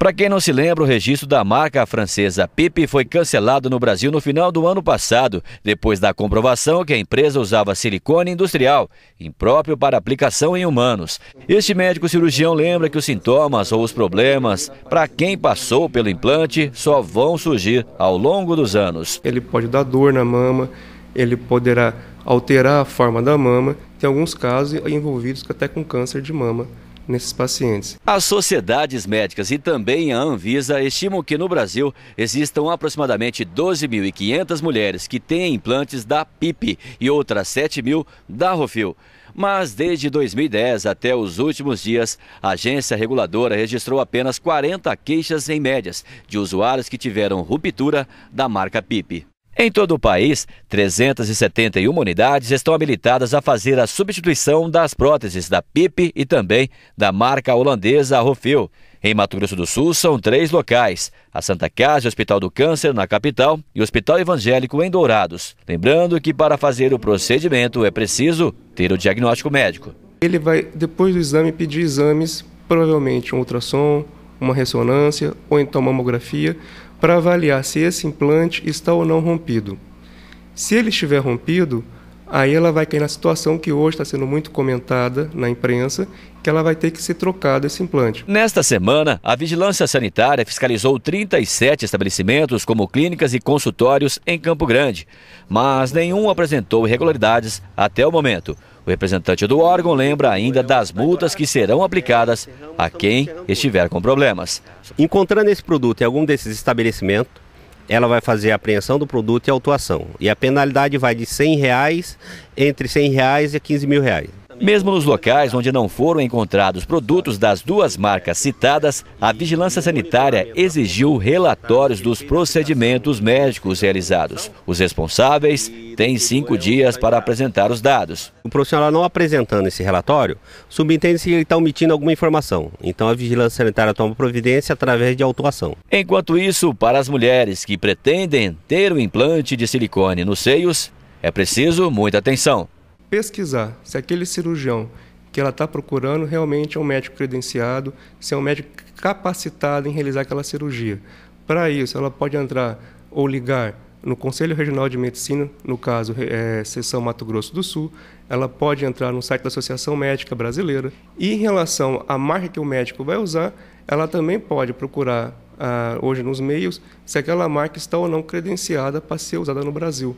Para quem não se lembra, o registro da marca francesa Pipe foi cancelado no Brasil no final do ano passado, depois da comprovação que a empresa usava silicone industrial, impróprio para aplicação em humanos. Este médico cirurgião lembra que os sintomas ou os problemas para quem passou pelo implante só vão surgir ao longo dos anos. Ele pode dar dor na mama, ele poderá alterar a forma da mama. Tem alguns casos envolvidos até com câncer de mama nesses pacientes. As sociedades médicas e também a Anvisa estimam que no Brasil existam aproximadamente 12.500 mulheres que têm implantes da PIP e outras 7 mil da Rofil. Mas desde 2010 até os últimos dias, a agência reguladora registrou apenas 40 queixas em médias de usuários que tiveram ruptura da marca PIP. Em todo o país, 371 unidades estão habilitadas a fazer a substituição das próteses da PIP e também da marca holandesa Rofil. Em Mato Grosso do Sul, são três locais: a Santa Casa e o Hospital do Câncer, na capital, e o Hospital Evangélico, em Dourados. Lembrando que para fazer o procedimento é preciso ter o diagnóstico médico. Ele vai, depois do exame, pedir exames, provavelmente um ultrassom, uma ressonância ou então uma mamografia, para avaliar se esse implante está ou não rompido. Se ele estiver rompido, aí ela vai cair na situação que hoje está sendo muito comentada na imprensa, que ela vai ter que ser trocado esse implante. Nesta semana, a Vigilância Sanitária fiscalizou 37 estabelecimentos, como clínicas e consultórios em Campo Grande, mas nenhum apresentou irregularidades até o momento. O representante do órgão lembra ainda das multas que serão aplicadas a quem estiver com problemas. Encontrando esse produto em algum desses estabelecimentos, ela vai fazer a apreensão do produto e a autuação. E a penalidade vai de 100 reais, entre 100 reais e 15 mil reais. Mesmo nos locais onde não foram encontrados produtos das duas marcas citadas, a Vigilância Sanitária exigiu relatórios dos procedimentos médicos realizados. Os responsáveis têm cinco dias para apresentar os dados. O profissional não apresentando esse relatório, subentende-se que ele está omitindo alguma informação. Então a Vigilância Sanitária toma providência através de autuação. Enquanto isso, para as mulheres que pretendem ter o um implante de silicone nos seios, é preciso muita atenção pesquisar se aquele cirurgião que ela está procurando realmente é um médico credenciado, se é um médico capacitado em realizar aquela cirurgia. Para isso, ela pode entrar ou ligar no Conselho Regional de Medicina, no caso, é, Seção Mato Grosso do Sul, ela pode entrar no site da Associação Médica Brasileira. E em relação à marca que o médico vai usar, ela também pode procurar, ah, hoje nos meios, se aquela marca está ou não credenciada para ser usada no Brasil.